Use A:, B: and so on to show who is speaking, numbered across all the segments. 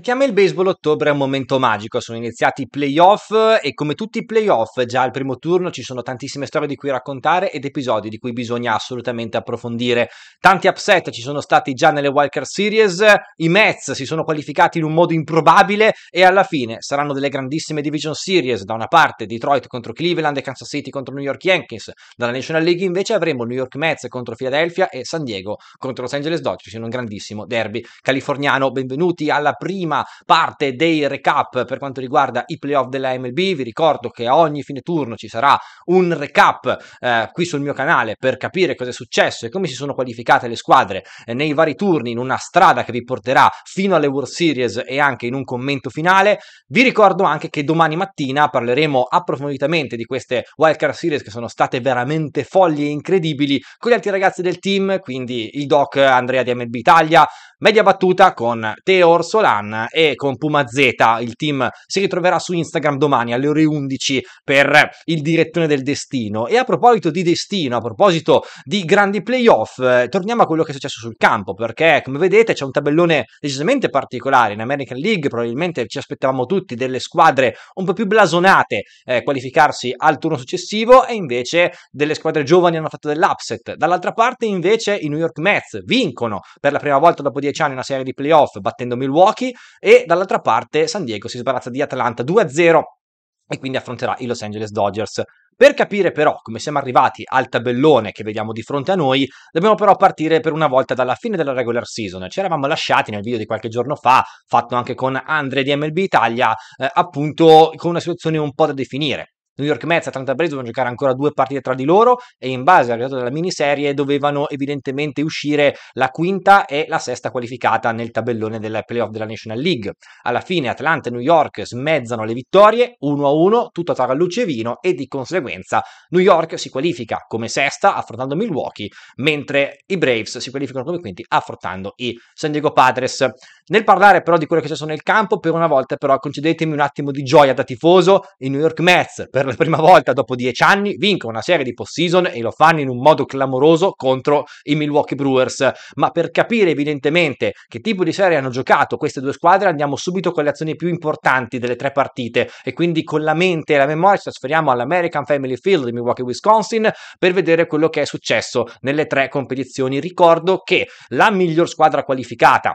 A: Chiama il baseball ottobre è un momento magico, sono iniziati i playoff e come tutti i playoff già al primo turno ci sono tantissime storie di cui raccontare ed episodi di cui bisogna assolutamente approfondire. Tanti upset ci sono stati già nelle Wildcard Series, i Mets si sono qualificati in un modo improbabile e alla fine saranno delle grandissime Division Series, da una parte Detroit contro Cleveland e Kansas City contro New York Yankees, dalla National League invece avremo New York Mets contro Philadelphia e San Diego contro Los Angeles Dodgers in un grandissimo derby californiano. Benvenuti alla prima prima parte dei recap per quanto riguarda i playoff della MLB. Vi ricordo che a ogni fine turno ci sarà un recap eh, qui sul mio canale per capire cosa è successo e come si sono qualificate le squadre eh, nei vari turni in una strada che vi porterà fino alle World Series e anche in un commento finale. Vi ricordo anche che domani mattina parleremo approfonditamente di queste Wildcard Series che sono state veramente folli e incredibili con gli altri ragazzi del team, quindi il doc Andrea di MLB Italia, Media battuta con Teo Orsolan e con Puma Z. Il team si ritroverà su Instagram domani alle ore 11 per il direttore del destino. E a proposito di destino, a proposito di grandi playoff, eh, torniamo a quello che è successo sul campo, perché come vedete c'è un tabellone decisamente particolare in American League, probabilmente ci aspettavamo tutti delle squadre un po' più blasonate eh, qualificarsi al turno successivo e invece delle squadre giovani hanno fatto dell'upset. Dall'altra parte invece i New York Mets vincono per la prima volta dopo 10 Cian in una serie di playoff battendo Milwaukee e dall'altra parte San Diego si sbarazza di Atlanta 2-0 e quindi affronterà i Los Angeles Dodgers. Per capire però come siamo arrivati al tabellone che vediamo di fronte a noi, dobbiamo però partire per una volta dalla fine della regular season. Ci eravamo lasciati nel video di qualche giorno fa, fatto anche con Andre di MLB Italia, eh, appunto con una situazione un po' da definire. New York Mets e Atlanta Braves dovevano giocare ancora due partite tra di loro e in base al risultato della miniserie dovevano evidentemente uscire la quinta e la sesta qualificata nel tabellone delle playoff della National League. Alla fine Atlanta e New York smezzano le vittorie 1-1, tutto tra luce e vino e di conseguenza New York si qualifica come sesta affrontando Milwaukee, mentre i Braves si qualificano come quinti affrontando i San Diego Padres. Nel parlare però di quello che c'è successo nel campo, per una volta però concedetemi un attimo di gioia da tifoso, i New York Mets per per la prima volta dopo dieci anni vincono una serie di postseason e lo fanno in un modo clamoroso contro i Milwaukee Brewers. Ma per capire evidentemente che tipo di serie hanno giocato queste due squadre andiamo subito con le azioni più importanti delle tre partite e quindi con la mente e la memoria ci trasferiamo all'American Family Field di Milwaukee, Wisconsin per vedere quello che è successo nelle tre competizioni. Ricordo che la miglior squadra qualificata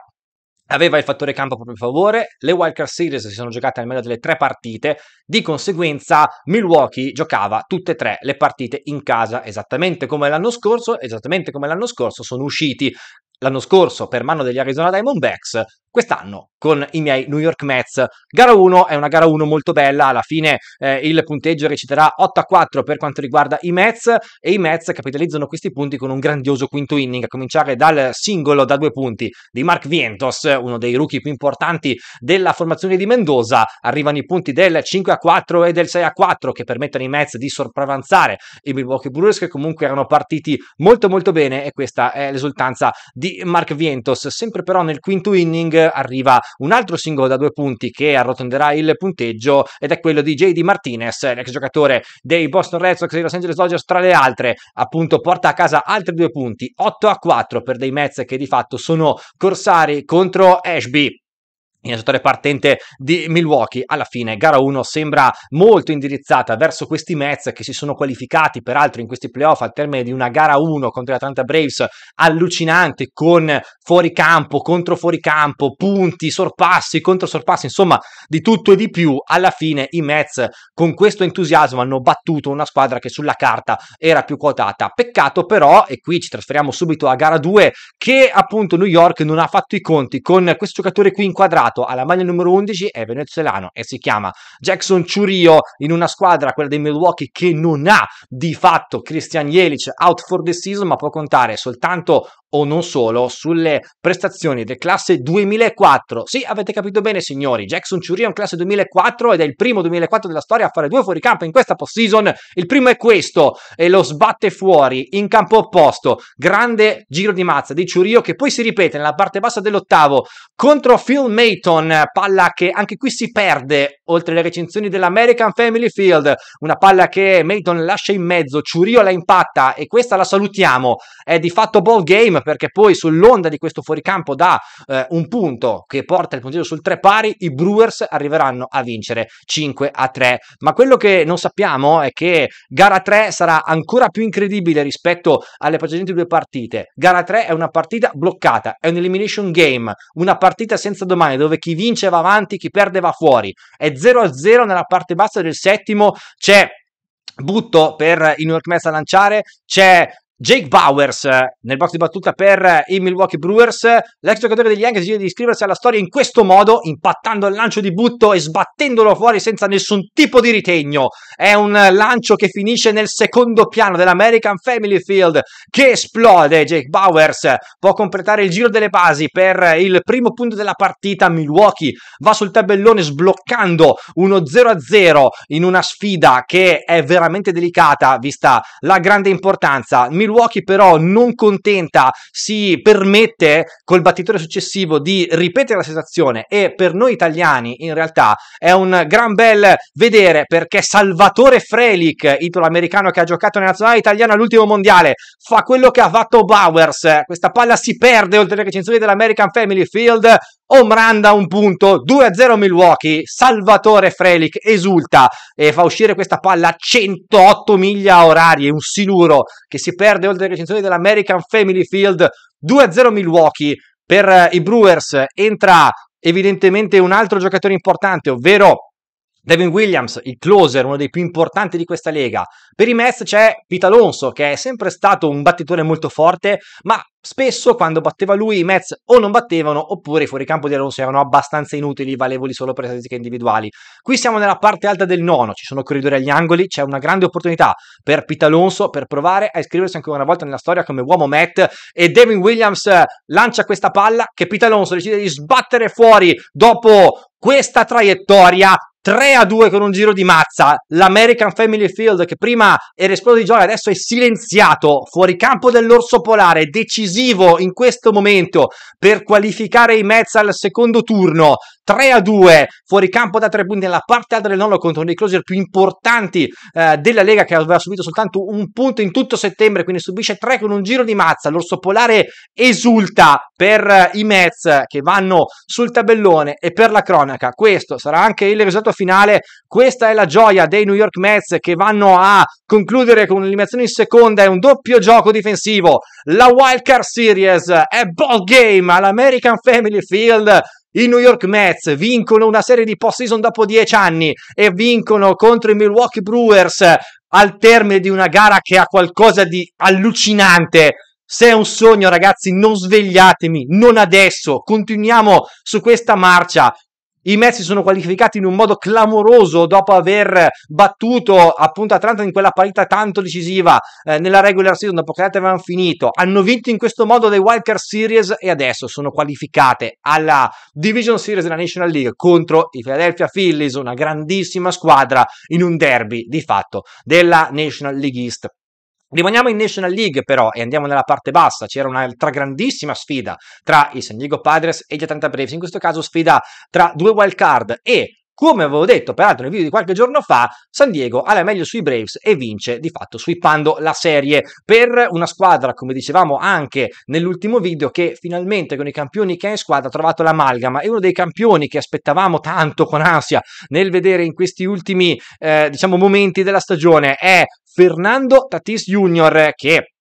A: aveva il fattore campo a proprio favore, le Wildcard Series si sono giocate almeno delle tre partite, di conseguenza Milwaukee giocava tutte e tre le partite in casa, esattamente come l'anno scorso, esattamente come l'anno scorso sono usciti l'anno scorso per mano degli Arizona Diamondbacks quest'anno con i miei New York Mets. Gara 1 è una gara 1 molto bella, alla fine eh, il punteggio reciterà 8 a 4 per quanto riguarda i Mets e i Mets capitalizzano questi punti con un grandioso quinto inning, a cominciare dal singolo da due punti di Mark Vientos, uno dei rookie più importanti della formazione di Mendoza. Arrivano i punti del 5 a 4 e del 6 a 4 che permettono ai Mets di sopravanzare i Milwaukee Brewers che comunque erano partiti molto molto bene e questa è l'esultanza di Mark Vientos, sempre però nel quinto inning arriva un altro singolo da due punti che arrotonderà il punteggio ed è quello di JD Martinez, l'ex giocatore dei Boston Red Sox e Los Angeles Dodgers tra le altre, appunto porta a casa altri due punti, 8 a 4 per dei Mets che di fatto sono corsari contro Ashby il settore partente di Milwaukee, alla fine gara 1 sembra molto indirizzata verso questi Mets che si sono qualificati peraltro in questi playoff al termine di una gara 1 contro Atlanta Braves allucinante con fuori campo, contro fuori campo, punti, sorpassi, contro sorpassi, insomma di tutto e di più. Alla fine i Mets con questo entusiasmo hanno battuto una squadra che sulla carta era più quotata. Peccato però, e qui ci trasferiamo subito a gara 2, che appunto New York non ha fatto i conti con questi giocatori qui inquadrati arrivato alla maglia numero 11 è venezuelano e si chiama Jackson Churio in una squadra, quella dei Milwaukee, che non ha di fatto Christian Jelic out for the season, ma può contare soltanto o non solo sulle prestazioni del classe 2004. Sì, avete capito bene signori, Jackson è un classe 2004 ed è il primo 2004 della storia a fare due fuoricampo in questa postseason. Il primo è questo e lo sbatte fuori in campo opposto. Grande giro di mazza di Ciurio che poi si ripete nella parte bassa dell'ottavo contro Phil Mayton, palla che anche qui si perde oltre le recensioni dell'American Family Field, una palla che Mayton lascia in mezzo, Ciurio la impatta e questa la salutiamo. È di fatto ball game team perché poi sull'onda di questo fuoricampo da eh, un punto che porta il punteggio sul 3 pari, i Brewers arriveranno a vincere 5 a 3. Ma quello che non sappiamo è che gara 3 sarà ancora più incredibile rispetto alle precedenti due partite. Gara 3 è una partita bloccata, è un elimination game, una partita senza domani dove chi vince va avanti, chi perde va fuori. È 0 a 0 nella parte bassa del settimo, c'è Butto per i New York Mets a lanciare, c'è Jake Bowers eh, nel box di battuta per eh, i Milwaukee Brewers. L'ex giocatore degli Yankees decide di iscriversi alla storia in questo modo, impattando il lancio di butto e sbattendolo fuori senza nessun tipo di ritegno. È un lancio che finisce nel secondo piano dell'American Family Field che esplode. Jake Bowers può completare il giro delle basi per eh, il primo punto della partita. Milwaukee va sul tabellone sbloccando uno 0-0 in una sfida che è veramente delicata vista la grande importanza. Milwaukee Milwaukee però non contenta si permette col battitore successivo di ripetere la sensazione e per noi italiani in realtà è un gran bel vedere perché Salvatore Frelic, italo-americano che ha giocato nella nazionale italiana all'ultimo mondiale, fa quello che ha fatto Bowers, questa palla si perde oltre le recinzioni dell'American Family Field, Omranda un punto, 2-0 Milwaukee, Salvatore Frelic esulta e fa uscire questa palla a 108 miglia orarie, un siluro che si perde oltre le recensioni dell'American Family Field, 2-0 Milwaukee per eh, i Brewers, entra evidentemente un altro giocatore importante, ovvero Devin Williams, il closer, uno dei più importanti di questa lega. Per i Mets c'è Pete Alonso, che è sempre stato un battitore molto forte, ma spesso quando batteva lui i Mets o non battevano oppure i fuoricampo di Alonso erano abbastanza inutili, valevoli solo per statistiche individuali. Qui siamo nella parte alta del nono, ci sono corridori agli angoli, c'è una grande opportunità per Pete Alonso per provare a iscriversi ancora una volta nella storia come uomo Met e Devin Williams eh, lancia questa palla che Pete Alonso decide di sbattere fuori dopo questa traiettoria 3 a 2 con un giro di mazza. L'American Family Field, che prima era esploso di gioia, adesso è silenziato. Fuori campo dell'Orso Polare, decisivo in questo momento per qualificare i Mets al secondo turno. 3 a 2, fuori campo da tre punti nella parte alta del nonno contro uno dei closer più importanti eh, della Lega che aveva subito soltanto un punto in tutto settembre, quindi subisce 3 con un giro di mazza. L'orso polare esulta, per eh, i Mets che vanno sul tabellone e per la cronaca. Questo sarà anche il risultato finale. Questa è la gioia dei New York Mets che vanno a concludere con un'eliminazione in seconda e un doppio gioco difensivo. La Wild Card Series è ball game all'American Family Field. I New York Mets vincono una serie di post-season dopo dieci anni e vincono contro i Milwaukee Brewers al termine di una gara che ha qualcosa di allucinante se è un sogno, ragazzi, non svegliatemi, non adesso. Continuiamo su questa marcia. I Mets si sono qualificati in un modo clamoroso dopo aver battuto appunto Atlanta in quella partita tanto decisiva eh, nella regular season dopo che avevano finito. Hanno vinto in questo modo le Wildcard Series e adesso sono qualificate alla Division Series della National League contro i Philadelphia Phillies, una grandissima squadra in un derby di fatto della National League East. Rimaniamo in National League però e andiamo nella parte bassa, c'era un'altra grandissima sfida tra i San Diego Padres e gli Atlanta Braves, in questo caso sfida tra due wild card e come avevo detto peraltro nel video di qualche giorno fa, San Diego ha la meglio sui Braves e vince di fatto sweepando la serie per una squadra, come dicevamo anche nell'ultimo video, che finalmente con i campioni che ha in squadra ha trovato l'amalgama. e uno dei campioni che aspettavamo tanto con ansia nel vedere in questi ultimi eh, diciamo, momenti della stagione. È Fernando Tatis Jr., che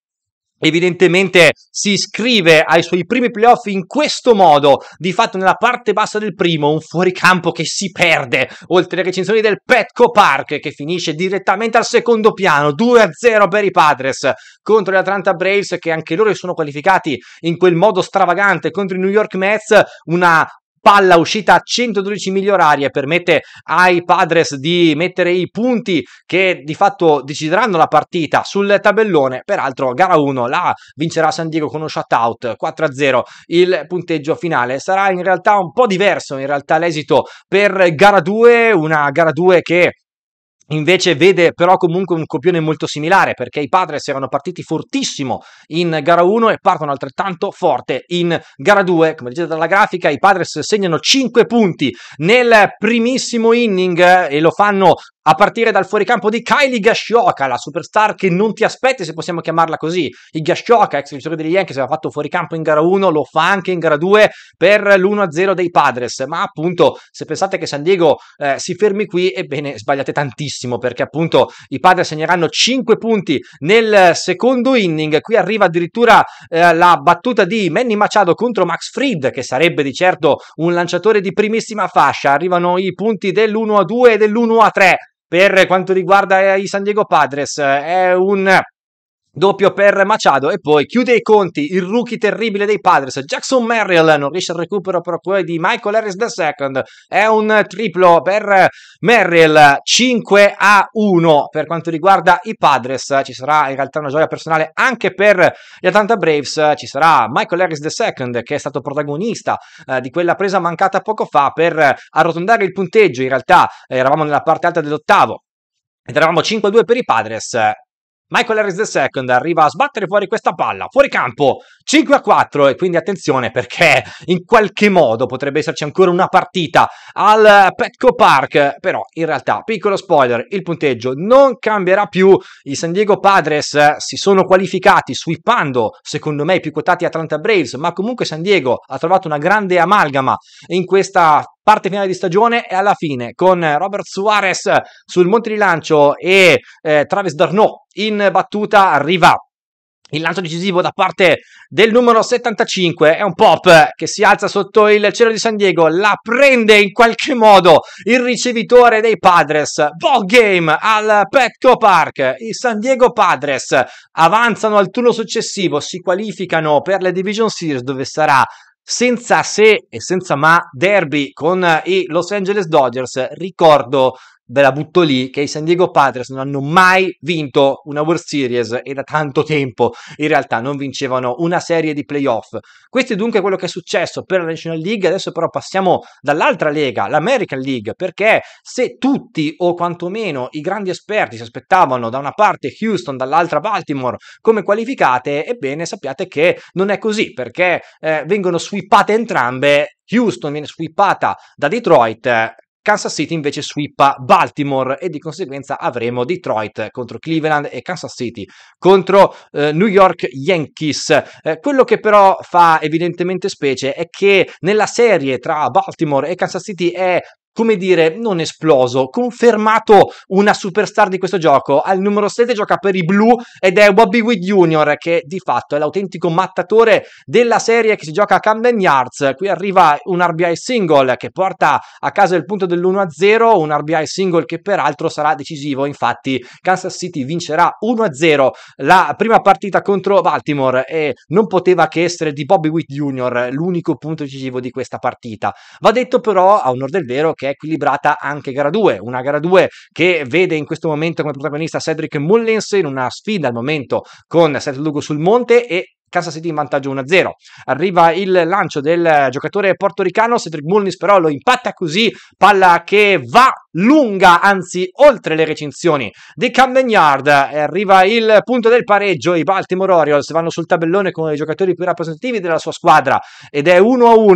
A: Evidentemente si iscrive ai suoi primi playoff in questo modo, di fatto nella parte bassa del primo, un fuoricampo che si perde, oltre alle recensioni del Petco Park che finisce direttamente al secondo piano, 2-0 per i Padres contro gli Atlanta Braves che anche loro sono qualificati in quel modo stravagante contro i New York Mets, una palla uscita a 112 miglia orarie permette ai Padres di mettere i punti che di fatto decideranno la partita sul tabellone. Peraltro gara 1 la vincerà San Diego con uno shutout 4-0. Il punteggio finale sarà in realtà un po' diverso in realtà l'esito per gara 2, una gara 2 che invece vede però comunque un copione molto similare perché i Padres erano partiti fortissimo in gara 1 e partono altrettanto forte in gara 2 come vedete dalla grafica i Padres segnano 5 punti nel primissimo inning eh, e lo fanno a partire dal fuoricampo di Kylie Gascioca, la superstar che non ti aspetti se possiamo chiamarla così. Il Gascioca, ex vincitore degli Yankees, aveva fatto fuoricampo in gara 1, lo fa anche in gara 2 per l'1-0 dei Padres, ma appunto se pensate che San Diego eh, si fermi qui, ebbene sbagliate tantissimo perché appunto i Padres segneranno 5 punti nel secondo inning, qui arriva addirittura eh, la battuta di Manny Machado contro Max Fried, che sarebbe di certo un lanciatore di primissima fascia, arrivano i punti dell'1-2 e dell'1-3 per quanto riguarda eh, i San Diego Padres eh, è un doppio per Machado e poi chiude i conti il rookie terribile dei Padres Jackson Merrill non riesce al recupero però quello di Michael Harris II è un triplo per Merrill 5 a 1 per quanto riguarda i Padres ci sarà in realtà una gioia personale anche per gli Atlanta Braves ci sarà Michael Harris II che è stato protagonista eh, di quella presa mancata poco fa per arrotondare il punteggio in realtà eravamo nella parte alta dell'ottavo ed eravamo 5-2 per i Padres Michael Harris II arriva a sbattere fuori questa palla, fuori campo, 5 a 4 e quindi attenzione perché in qualche modo potrebbe esserci ancora una partita al Petco Park, però in realtà, piccolo spoiler, il punteggio non cambierà più, i San Diego Padres si sono qualificati sweepando secondo me i più quotati Atlanta Braves, ma comunque San Diego ha trovato una grande amalgama in questa parte finale di stagione e alla fine con Robert Suarez sul monte di lancio e eh, Travis Darno in battuta arriva il lancio decisivo da parte del numero 75 è un pop che si alza sotto il cielo di San Diego, la prende in qualche modo il ricevitore dei Padres. Ball game al Petco Park. I San Diego Padres avanzano al turno successivo, si qualificano per la Division Series dove sarà senza se e senza ma derby con i Los Angeles Dodgers. Ricordo ve la butto lì, che i San Diego Padres non hanno mai vinto una World Series e da tanto tempo in realtà non vincevano una serie di playoff. Questo è dunque quello che è successo per la National League, adesso però passiamo dall'altra lega, l'American League, perché se tutti o quantomeno i grandi esperti si aspettavano da una parte Houston, dall'altra Baltimore come qualificate, ebbene sappiate che non è così, perché eh, vengono sweepate entrambe Houston viene sweepata da Detroit, Kansas City invece sweepa Baltimore e di conseguenza avremo Detroit contro Cleveland e Kansas City contro eh, New York Yankees. Eh, quello che però fa evidentemente specie è che nella serie tra Baltimore e Kansas City è come dire, non esploso, confermato una superstar di questo gioco. Al numero 7 gioca per i blu ed è Bobby Witt Jr., che di fatto è l'autentico mattatore della serie che si gioca a Camden Yards. Qui arriva un RBI single che porta a casa il punto dell'1-0, un RBI single che peraltro sarà decisivo, infatti Kansas City vincerà 1-0 la prima partita contro Baltimore e non poteva che essere di Bobby Witt Jr. l'unico punto decisivo di questa partita. Va detto però, a onore del vero, che è equilibrata anche gara 2, una gara 2 che vede in questo momento come protagonista Cedric Mullins in una sfida al momento con Seth Lugo sul monte e Kansas City in vantaggio 1-0. Arriva il lancio del giocatore portoricano, Cedric Mullins però lo impatta così, palla che va lunga, anzi oltre le recinzioni di Camden Yard. Arriva il punto del pareggio, i Baltimore Orioles vanno sul tabellone con i giocatori più rappresentativi della sua squadra ed è 1-1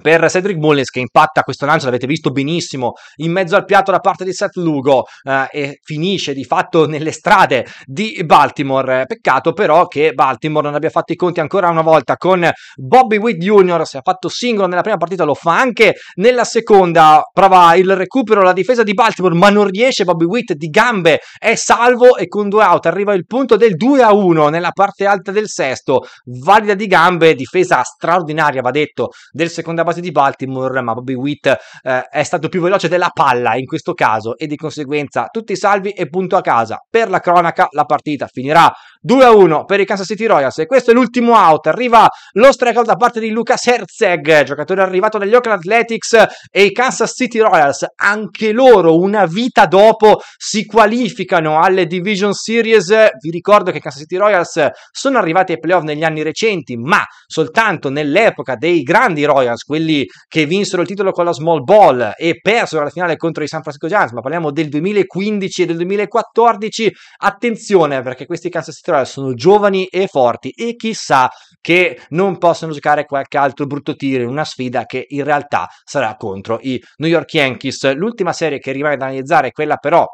A: per Cedric Mullins che impatta questo lancio, l'avete visto benissimo, in mezzo al piatto da parte di Seth Lugo eh, e finisce di fatto nelle strade di Baltimore. Peccato però che Baltimore non abbia fatto i conti ancora una volta con Bobby Witt Jr. Si è fatto singolo nella prima partita lo fa anche nella seconda, prova il recupero, la difesa di Baltimore ma non riesce Bobby Witt di gambe, è salvo e con due out arriva il punto del 2 a 1 nella parte alta del sesto, valida di gambe, difesa straordinaria va detto del secondo nella base di Baltimore, ma Bobby Witt eh, è stato più veloce della palla in questo caso e di conseguenza tutti salvi e punto a casa. Per la cronaca la partita finirà 2-1 per i Kansas City Royals e questo è l'ultimo out. Arriva lo strikeout da parte di Lucas Herzeg, giocatore arrivato dagli Oakland Athletics e i Kansas City Royals, anche loro una vita dopo si qualificano alle Division Series. Vi ricordo che i Kansas City Royals sono arrivati ai playoff negli anni recenti, ma soltanto nell'epoca dei grandi Royals, quelli che vinsero il titolo con la Small Ball e persero la finale contro i San Francisco Giants, ma parliamo del 2015 e del 2014. Attenzione perché questi Kansas City Royals sono giovani e forti e chissà che non possono giocare qualche altro brutto tiro in una sfida che in realtà sarà contro i New York Yankees. L'ultima serie che rimane da analizzare è quella però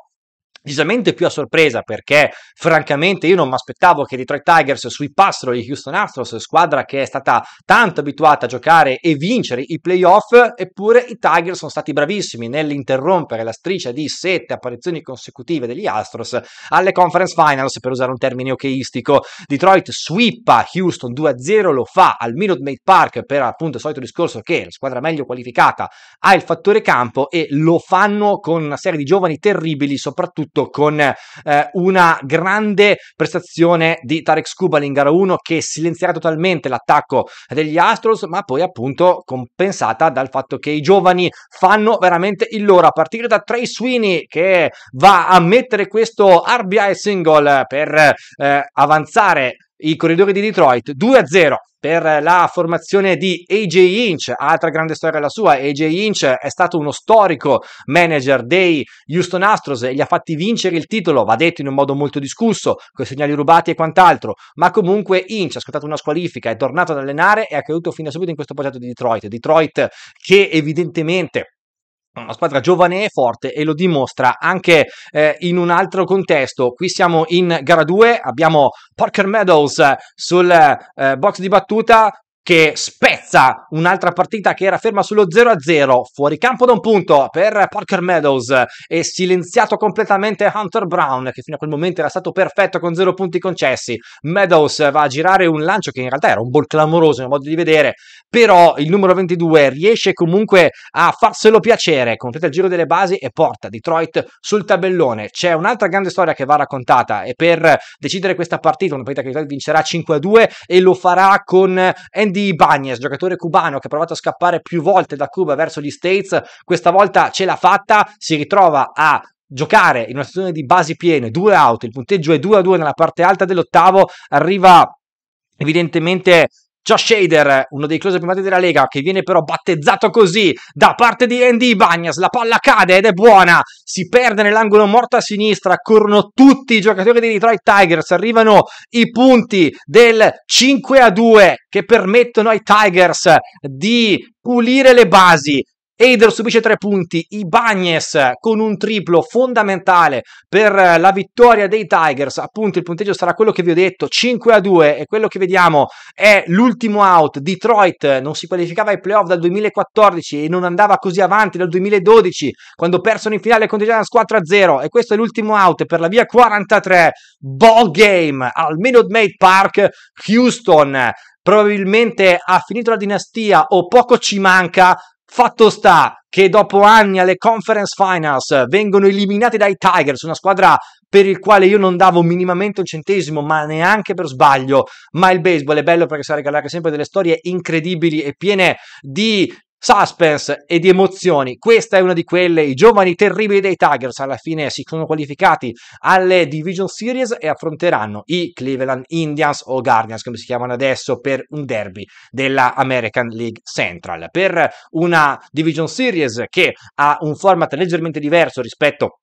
A: decisamente più a sorpresa perché francamente io non mi aspettavo che i Detroit Tigers sui passero gli Houston Astros, squadra che è stata tanto abituata a giocare e vincere i playoff, eppure i Tigers sono stati bravissimi nell'interrompere la striscia di sette apparizioni consecutive degli Astros alle conference finals, per usare un termine hockeyistico. Detroit sweepa Houston 2-0, lo fa al Minute Maid Park per appunto il solito discorso che la squadra meglio qualificata ha il fattore campo e lo fanno con una serie di giovani terribili, soprattutto soprattutto con eh, una grande prestazione di Tarek Skubal in gara 1 che silenzierà totalmente l'attacco degli Astros, ma poi appunto compensata dal fatto che i giovani fanno veramente il loro, a partire da Trey Sweeney che va a mettere questo RBI single per eh, avanzare i corridori di Detroit 2-0 per la formazione di AJ Inch, altra grande storia la sua, AJ Inch è stato uno storico manager dei Houston Astros e gli ha fatti vincere il titolo, va detto in un modo molto discusso, con segnali rubati e quant'altro, ma comunque Inch ha scottato una squalifica, è tornato ad allenare e è caduto fin da subito in questo progetto di Detroit, Detroit che evidentemente Mm. una squadra giovane e forte e lo dimostra anche eh, in un altro contesto. Qui siamo in gara 2, abbiamo Parker Meadows sul eh, box di battuta, che spezza un'altra partita che era ferma sullo 0-0, fuori campo da un punto per Parker Meadows e silenziato completamente Hunter Brown che fino a quel momento era stato perfetto con 0 punti concessi. Meadows va a girare un lancio che in realtà era un ball clamoroso nel modo di vedere, però il numero 22 riesce comunque a farselo piacere, completa il giro delle basi e porta Detroit sul tabellone. C'è un'altra grande storia che va raccontata e per decidere questa partita, una partita che Detroit vincerà 5-2 e lo farà con Andy di Bagnes, giocatore cubano che ha provato a scappare più volte da Cuba verso gli States, questa volta ce l'ha fatta, si ritrova a giocare in una situazione di basi piene, due out, il punteggio è 2 a 2 nella parte alta dell'ottavo, arriva evidentemente Josh Shader, uno dei closer più amati della Lega, che viene però battezzato così da parte di Andy Bagnas. La palla cade ed è buona, si perde nell'angolo morto a sinistra, corrono tutti i giocatori dei Detroit Tigers, arrivano i punti del 5 a 2 che permettono ai Tigers di pulire le basi, Eider subisce tre punti, Ibanez con un triplo fondamentale per la vittoria dei Tigers, appunto il punteggio sarà quello che vi ho detto, 5 a 2 e quello che vediamo è l'ultimo out, Detroit non si qualificava ai playoff dal 2014 e non andava così avanti dal 2012 quando persero in finale con i Giants 4 a 0 e questo è l'ultimo out per la via 43, ball game al Minute Maid Park, Houston probabilmente ha finito la dinastia o poco ci manca Fatto sta che dopo anni alle conference finals vengono eliminati dai Tigers, una squadra per il quale io non davo minimamente un centesimo, ma neanche per sbaglio. Ma il baseball è bello perché sa regalare sempre delle storie incredibili e piene di suspense e di emozioni. Questa è una di quelle. I giovani terribili dei Tigers alla fine si sono qualificati alle Division Series e affronteranno i Cleveland Indians o Guardians, come si chiamano adesso, per un derby della American League Central. Per una Division Series che ha un format leggermente diverso rispetto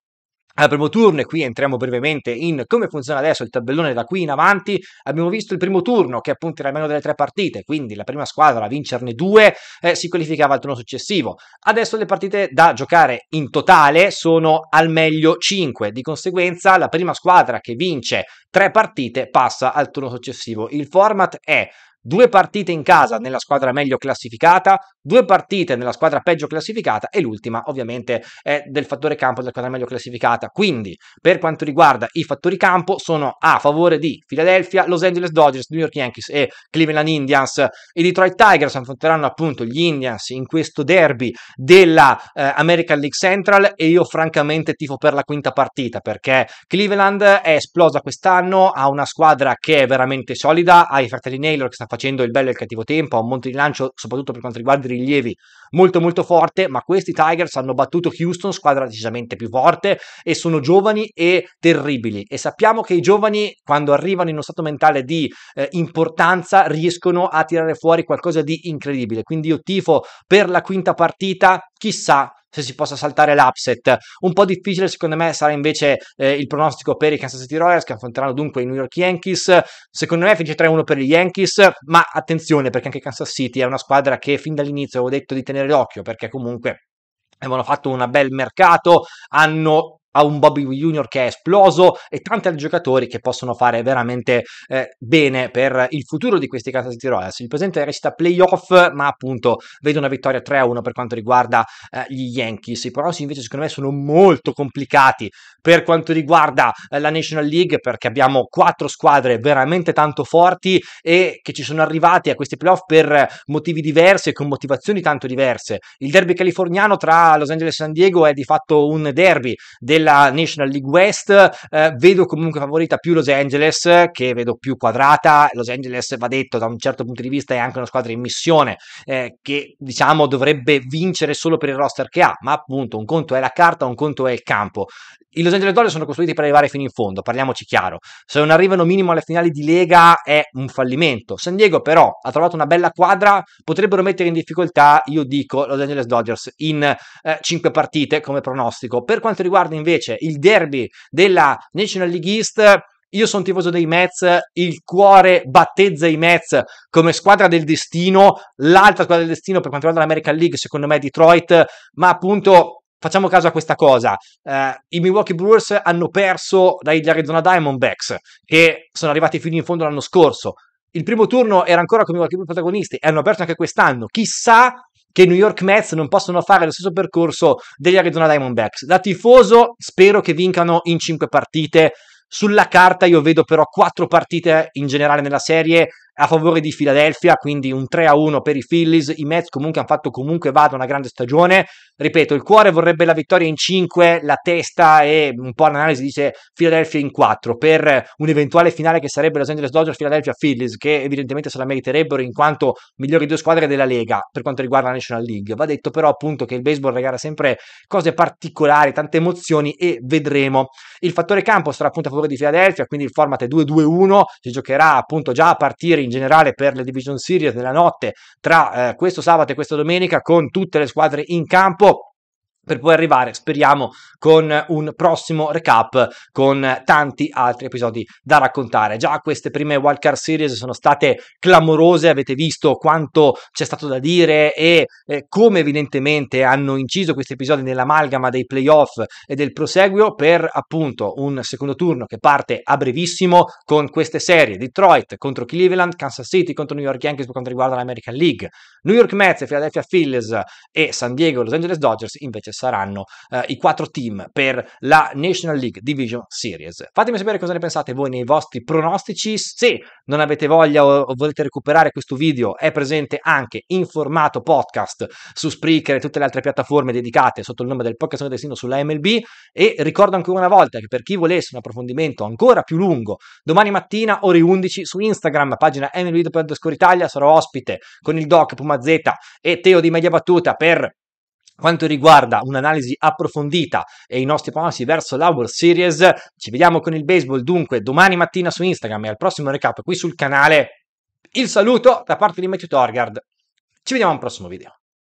A: al primo turno, e qui entriamo brevemente in come funziona adesso il tabellone da qui in avanti, abbiamo visto il primo turno che appunto era almeno delle tre partite, quindi la prima squadra a vincerne due eh, si qualificava al turno successivo. Adesso le partite da giocare in totale sono al meglio 5, di conseguenza la prima squadra che vince tre partite passa al turno successivo. Il format è due partite in casa nella squadra meglio classificata, due partite nella squadra peggio classificata e l'ultima ovviamente è del fattore campo della squadra meglio classificata. Quindi per quanto riguarda i fattori campo sono a favore di Philadelphia, Los Angeles Dodgers, New York Yankees e Cleveland Indians I Detroit Tigers affronteranno appunto gli Indians in questo derby della eh, American League Central e io francamente tifo per la quinta partita perché Cleveland è esplosa quest'anno, ha una squadra che è veramente solida, ha i fratelli Naylor che stanno facendo il bello e il cattivo tempo, ha un monte di lancio soprattutto per quanto riguarda i rilievi molto molto forte, ma questi Tigers hanno battuto Houston, squadra decisamente più forte, e sono giovani e terribili. E sappiamo che i giovani, quando arrivano in uno stato mentale di eh, importanza, riescono a tirare fuori qualcosa di incredibile. Quindi io tifo per la quinta partita, chissà se si possa saltare l'upset. Un po' difficile secondo me sarà invece eh, il pronostico per i Kansas City Royals che affronteranno dunque i New York Yankees. Secondo me finisce 3-1 per gli Yankees, ma attenzione perché anche Kansas City è una squadra che fin dall'inizio avevo detto di tenere d'occhio perché comunque avevano fatto un bel mercato, hanno a un Bobby Junior che è esploso e tanti altri giocatori che possono fare veramente eh, bene per il futuro di questi Kansas City Royals. Il presente recita playoff, ma appunto vedo una vittoria 3-1 per quanto riguarda eh, gli Yankees. I pronostici invece secondo me sono molto complicati per quanto riguarda eh, la National League perché abbiamo quattro squadre veramente tanto forti e che ci sono arrivati a questi playoff per motivi diversi e con motivazioni tanto diverse. Il derby californiano tra Los Angeles e San Diego è di fatto un derby del della National League West eh, vedo comunque favorita più Los Angeles che vedo più quadrata Los Angeles va detto da un certo punto di vista è anche una squadra in missione eh, che diciamo dovrebbe vincere solo per il roster che ha ma appunto un conto è la carta un conto è il campo i Los Angeles Dodgers sono costruiti per arrivare fino in fondo, parliamoci chiaro. Se non arrivano minimo alle finali di Lega è un fallimento. San Diego però ha trovato una bella quadra, potrebbero mettere in difficoltà, io dico, Los Angeles Dodgers in eh, 5 partite come pronostico. Per quanto riguarda invece il derby della National League East, io sono tifoso dei Mets, il cuore battezza i Mets come squadra del destino, l'altra squadra del destino per quanto riguarda l'American League secondo me è Detroit, ma appunto Facciamo caso a questa cosa. Eh, I Milwaukee Brewers hanno perso dagli Arizona Diamondbacks, che sono arrivati fino in fondo l'anno scorso. Il primo turno era ancora con i Milwaukee Brewers protagonisti e hanno perso anche quest'anno. Chissà che i New York Mets non possono fare lo stesso percorso degli Arizona Diamondbacks. Da tifoso spero che vincano in 5 partite. Sulla carta io vedo però 4 partite in generale nella serie a favore di Philadelphia, quindi un 3-1 per i Phillies. I Mets comunque hanno fatto comunque vada una grande stagione. Ripeto, il cuore vorrebbe la vittoria in 5, la testa e un po' l'analisi dice Philadelphia in 4 per un'eventuale finale che sarebbe Los Angeles Dodgers Philadelphia Phillies, che evidentemente se la meriterebbero in quanto migliori due squadre della Lega per quanto riguarda la National League. Va detto però appunto che il baseball regala sempre cose particolari, tante emozioni e vedremo. Il fattore campo sarà appunto a favore di Philadelphia, quindi il format è 2-2-1, si giocherà appunto già a partire in generale per le Division Series della notte tra eh, questo sabato e questa domenica con tutte le squadre in campo per poi arrivare, speriamo, con un prossimo recap con tanti altri episodi da raccontare. Già queste prime Wildcard Series sono state clamorose, avete visto quanto c'è stato da dire e eh, come evidentemente hanno inciso questi episodi nell'amalgama dei playoff e del proseguio per appunto un secondo turno che parte a brevissimo con queste serie Detroit contro Cleveland, Kansas City contro New York Yankees per quanto riguarda l'American League, New York Mets, Philadelphia Phillies e San Diego Los Angeles Dodgers invece saranno eh, i quattro team per la National League Division Series. Fatemi sapere cosa ne pensate voi nei vostri pronostici. Se non avete voglia o volete recuperare questo video, è presente anche in formato podcast su Spreaker e tutte le altre piattaforme dedicate sotto il nome del podcast del destino sulla MLB. E ricordo ancora una volta che per chi volesse un approfondimento ancora più lungo, domani mattina ore 11 su Instagram, pagina Italia, sarò ospite con il doc Pumazetta e Teo di Media Battuta per quanto riguarda un'analisi approfondita e i nostri pronostici verso la World Series. Ci vediamo con il baseball dunque domani mattina su Instagram e al prossimo recap qui sul canale. Il saluto da parte di Matthew Torgard. Ci vediamo al prossimo video.